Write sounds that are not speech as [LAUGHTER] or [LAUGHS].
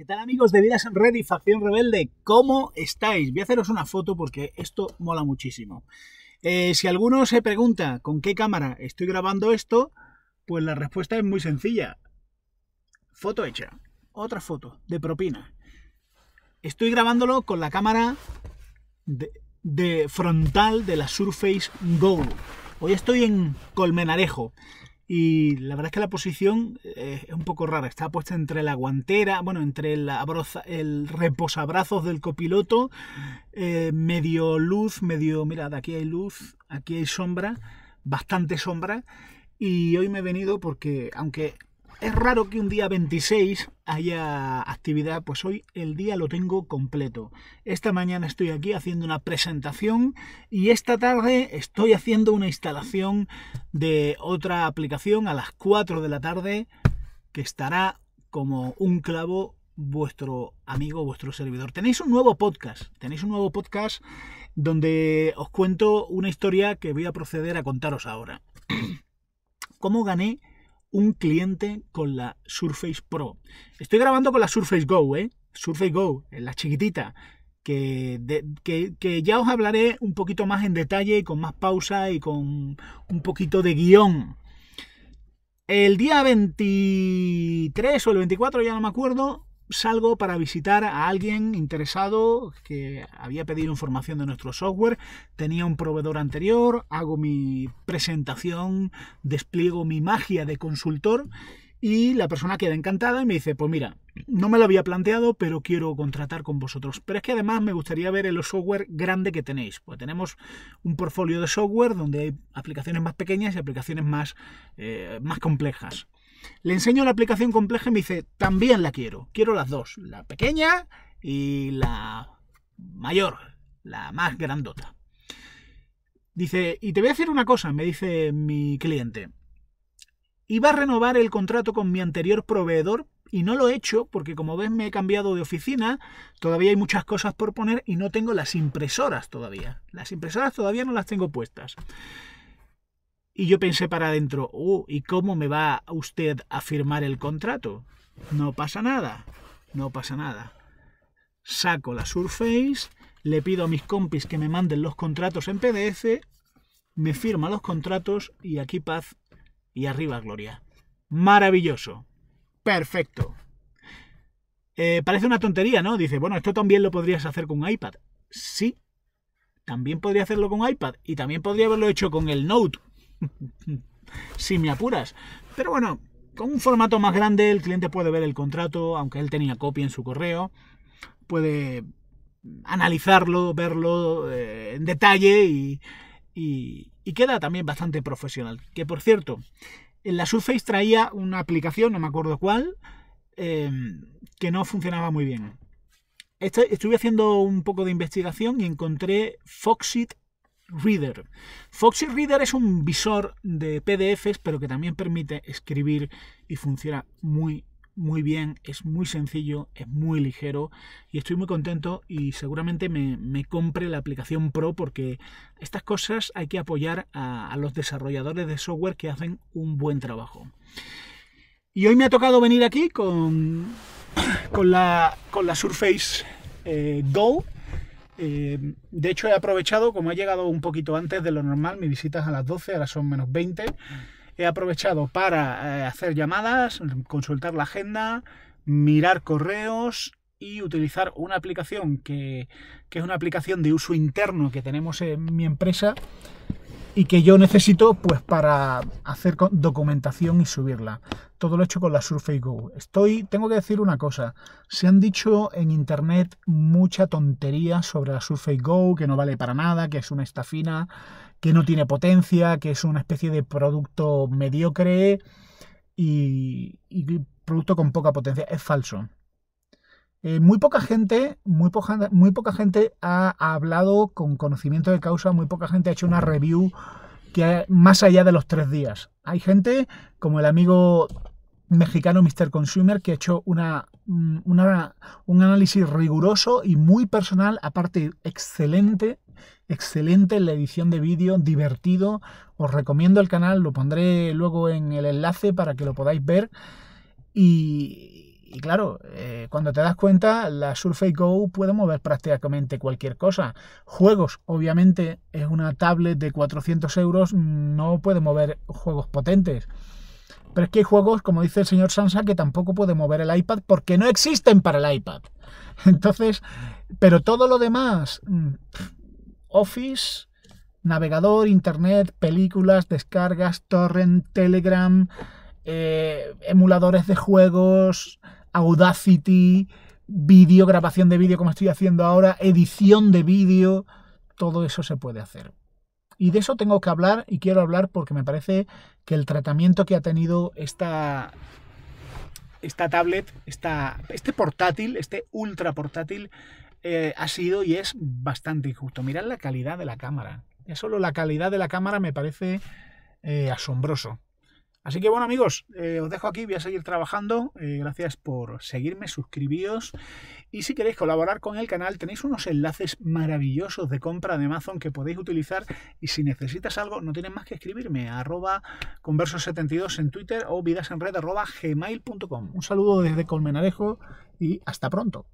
¿Qué tal amigos de Vidas en Red y Facción Rebelde? ¿Cómo estáis? Voy a haceros una foto porque esto mola muchísimo. Eh, si alguno se pregunta con qué cámara estoy grabando esto, pues la respuesta es muy sencilla. Foto hecha. Otra foto de propina. Estoy grabándolo con la cámara de, frontal de la Surface Go. Hoy estoy en Colmenarejo. Y la verdad es que la posición eh, es un poco rara. Está puesta entre la guantera, bueno, entre el reposabrazos del copiloto, eh, medio luz, medio. Mirad, aquí hay luz, aquí hay sombra, bastante sombra. Y hoy me he venido porque, aunque es raro que un día 26 haya actividad, pues hoy el día lo tengo completo. Esta mañana estoy aquí haciendo una presentación y esta tarde estoy haciendo una instalación de otra aplicación a las 4 de la tarde que estará como un clavo vuestro amigo, vuestro servidor. Tenéis un nuevo podcast, tenéis un nuevo podcast donde os cuento una historia que voy a proceder a contaros ahora. [CLEARS THROAT] ¿Cómo gané un cliente con la Surface Pro. Estoy grabando con la Surface Go, ¿eh? Surface Go, la chiquitita. Que, que, que, ya os hablaré un poquito más en detalle y con más pausa y con un poquito de guión. El día 23 o el 24, ya no me acuerdo, salgo para visitar a alguien interesado que había pedido información de nuestro software, tenía un proveedor anterior, hago mi presentación, despliego mi magia de consultor y la persona queda encantada y me dice, pues mira, no me lo había planteado, pero quiero contratar con vosotros. Pero es que además me gustaría ver el software grande que tenéis. Pues tenemos un portfolio de software donde hay aplicaciones más pequeñas y aplicaciones más, eh, más complejas. Le enseño la aplicación compleja y me dice, también la quiero. Quiero las dos, la pequeña y la mayor, la más grandota. Dice, y te voy a decir una cosa, me dice mi cliente. Iba a renovar el contrato con mi anterior proveedor y no lo he hecho porque como ves me he cambiado de oficina, todavía hay muchas cosas por poner y no tengo las impresoras todavía. Las impresoras todavía no las tengo puestas. Y yo pensé para adentro, uh, ¿y cómo me va usted a firmar el contrato? No pasa nada, no pasa nada. Saco la Surface, le pido a mis compis que me manden los contratos en PDF, me firma los contratos y aquí paz y arriba gloria. Maravilloso. Perfecto. Eh, parece una tontería, ¿no? Dice, bueno, esto también lo podrías hacer con iPad. Sí, también podría hacerlo con iPad y también podría haberlo hecho con el Note, si me apuras. Pero bueno, con un formato más grande el cliente puede ver el contrato, aunque él tenía copia en su correo, puede analizarlo, verlo eh, en detalle y, queda también bastante profesional. Que por cierto, en la Surface traía una aplicación, no me acuerdo cuál, em, que no funcionaba muy bien. estuve haciendo un poco de investigación y encontré Foxit Reader. Foxy Reader es un visor de PDFs, pero que también permite escribir y funciona muy muy bien, es muy sencillo, es muy ligero y estoy muy contento y seguramente me, me compre la aplicación Pro porque estas cosas hay que apoyar a, los desarrolladores de software que hacen un buen trabajo. Y hoy me ha tocado venir aquí con, [COUGHS] con, la, con la Surface eh, Go eh, de hecho, he aprovechado, como he llegado un poquito antes de lo normal, mis visitas a las 12, ahora son menos 20, he aprovechado para eh, hacer llamadas, consultar la agenda, mirar correos y utilizar una aplicación que, que es una aplicación de uso interno que tenemos en mi empresa y que yo necesito pues para hacer documentación y subirla. Todo lo he hecho con la Surface Go. Estoy, tengo que decir una cosa, se han dicho en internet mucha tontería sobre la Surface Go, que no vale para nada, que es una estafina, que no tiene potencia, que es una especie de producto mediocre y producto con poca potencia. Es falso. Eh, muy poca gente, muy poca, gente ha, hablado con conocimiento de causa, muy poca gente ha hecho una review que más allá de los tres días. Hay gente, como el amigo mexicano Mr. Consumer, que ha hecho mm, un análisis riguroso y muy personal, aparte excelente, excelente la edición de vídeo, divertido. Os recomiendo el canal, lo pondré luego en el enlace para que lo podáis ver. Y, y claro, eh, cuando te das cuenta, la Surface Go puede mover prácticamente cualquier cosa. Juegos, obviamente, es una tablet de 400 euros, no puede mover juegos potentes. Pero es que hay juegos, como dice el señor Sansa, que tampoco puede mover el iPad porque no existen para el iPad. [LAUGHS] Entonces, pero todo lo demás, mm, Office, navegador, Internet, películas, descargas, torrent, Telegram, eh, emuladores de juegos, Audacity, vídeo, grabación de vídeo como estoy haciendo ahora, edición de vídeo, todo eso se puede hacer. Y de eso tengo que hablar y quiero hablar porque me parece que el tratamiento que ha tenido esta, esta tablet, esta, este portátil, este ultra portátil, eh, ha sido y es bastante injusto. Mirad la calidad de la cámara. Ya solo la calidad de la cámara me parece eh, asombroso. Así que bueno amigos, eh, os dejo aquí, voy a seguir trabajando. Eh, gracias por seguirme, suscribíos. Y si queréis colaborar con el canal, tenéis unos enlaces maravillosos de compra de Amazon que podéis utilizar. Y si necesitas algo, no tienes más que escribirme a arroba conversos72 en Twitter o vidasenred arroba gmail.com. Un saludo desde Colmenarejo y hasta pronto.